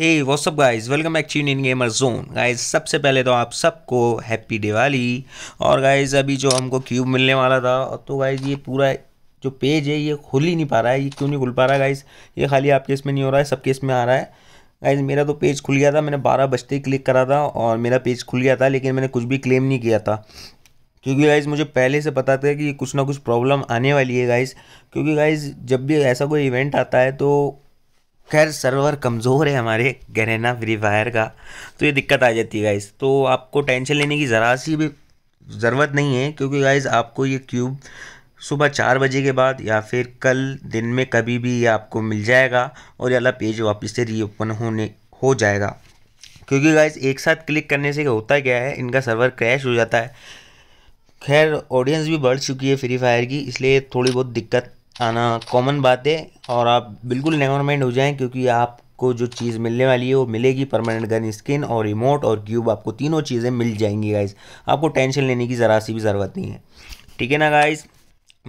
हे what's up guys welcome back चीन in gamer zone guys सबसे पहले तो आप सबको हैप्पी दिवाली और गाइस अभी जो हमको क्यूब मिलने वाला था तो गाइस ये पूरा जो पेज है ये खुल ही नहीं पा रहा है ये क्यों नहीं खुल पा रहा है गाइस ये खाली आपके इसमें नहीं हो रहा है सबके इसमें आ रहा है गाइज मेरा तो पेज खुल गया था मैंने बारह बजते ही क्लिक करा था और मेरा पेज खुल गया था लेकिन मैंने कुछ भी क्लेम नहीं किया था क्योंकि गाइज मुझे पहले से पता था कि कुछ ना कुछ प्रॉब्लम आने वाली है गाइज क्योंकि गाइज जब भी ऐसा कोई इवेंट आता है तो खैर सर्वर कमज़ोर है हमारे गहरेना फ्री फायर का तो ये दिक्कत आ जाती है गाइस तो आपको टेंशन लेने की ज़रा सी भी ज़रूरत नहीं है क्योंकि गाइस आपको ये क्यूब सुबह चार बजे के बाद या फिर कल दिन में कभी भी ये आपको मिल जाएगा और ये अला पेज वापस से रीओपन होने हो जाएगा क्योंकि गाइज एक साथ क्लिक करने से होता क्या है इनका सर्वर क्रैश हो जाता है खैर ऑडियंस भी बढ़ चुकी है फ्री फायर की इसलिए थोड़ी बहुत दिक्कत आना कॉमन बात है और आप बिल्कुल नेवर माइंड हो जाएं क्योंकि आपको जो चीज़ मिलने वाली है वो मिलेगी परमानेंट गन स्किन और रिमोट और क्यूब आपको तीनों चीज़ें मिल जाएंगी गाइज आपको टेंशन लेने की ज़रा सी भी ज़रूरत नहीं है ठीक है ना गाइज़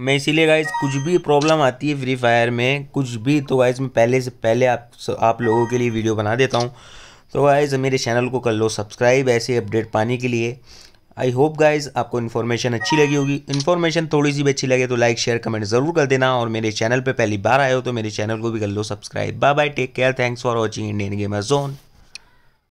मैं इसीलिए गाइज कुछ भी प्रॉब्लम आती है फ्री फायर में कुछ भी तो गाइज मैं पहले से पहले आप आप लोगों के लिए वीडियो बना देता हूँ तो गाइज मेरे चैनल को कर लो सब्सक्राइब ऐसे अपडेट पाने के लिए आई होप गाइज आपको इन्फॉर्मेशन अच्छी लगी होगी इन्फॉर्मेशन थोड़ी सी भी अच्छी लगे तो लाइक शेयर कमेंट जरूर कर देना और मेरे चैनल पे पहली बार आए हो तो मेरे चैनल को भी कर लो subscribe bye bye take care thanks for watching Indian Gamer zone